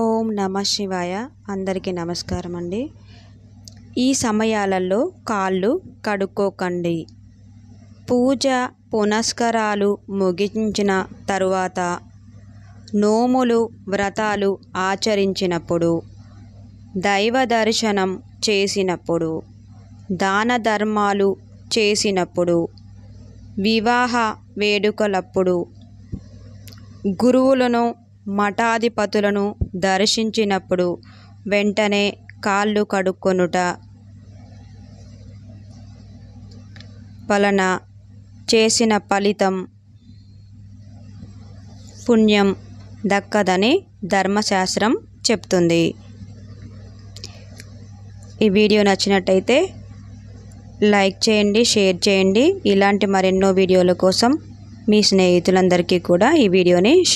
ఓం నమ శివాయ అందరికీ నమస్కారం అండి ఈ సమయాలలో కాళ్ళు కడుక్కోకండి పూజ పునస్కారాలు ముగించిన తరువాత నోములు వ్రతాలు ఆచరించినప్పుడు దైవ దర్శనం చేసినప్పుడు దాన ధర్మాలు చేసినప్పుడు వివాహ వేడుకలప్పుడు గురువులను మఠాధిపతులను దర్శించినప్పుడు వెంటనే కాళ్ళు కడుక్కొనుట వలన చేసిన ఫలితం పుణ్యం దక్కదని ధర్మశాస్త్రం చెప్తుంది ఈ వీడియో నచ్చినట్టయితే లైక్ చేయండి షేర్ చేయండి ఇలాంటి మరెన్నో వీడియోల కోసం మీ స్నేహితులందరికీ కూడా ఈ వీడియోని